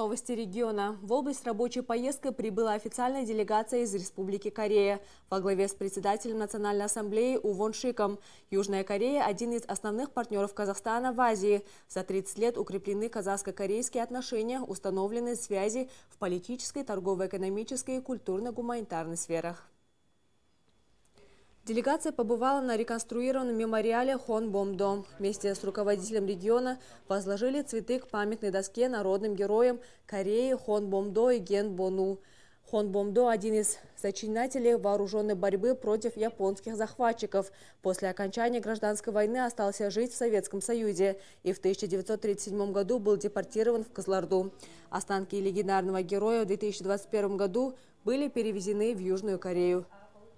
Новости региона. В область рабочей поездкой прибыла официальная делегация из Республики Корея во главе с председателем Национальной ассамблеи Увон Шиком. Южная Корея – один из основных партнеров Казахстана в Азии. За 30 лет укреплены казахско-корейские отношения, установлены связи в политической, торгово-экономической и культурно-гуманитарной сферах. Делегация побывала на реконструированном мемориале Хон Бом Дом. Вместе с руководителем региона возложили цветы к памятной доске народным героям Кореи Хон Бом До и Ген Бону. Хон Бомдо – один из сочинателей вооруженной борьбы против японских захватчиков. После окончания гражданской войны остался жить в Советском Союзе и в 1937 году был депортирован в Козлорду. Останки легендарного героя в 2021 году были перевезены в Южную Корею.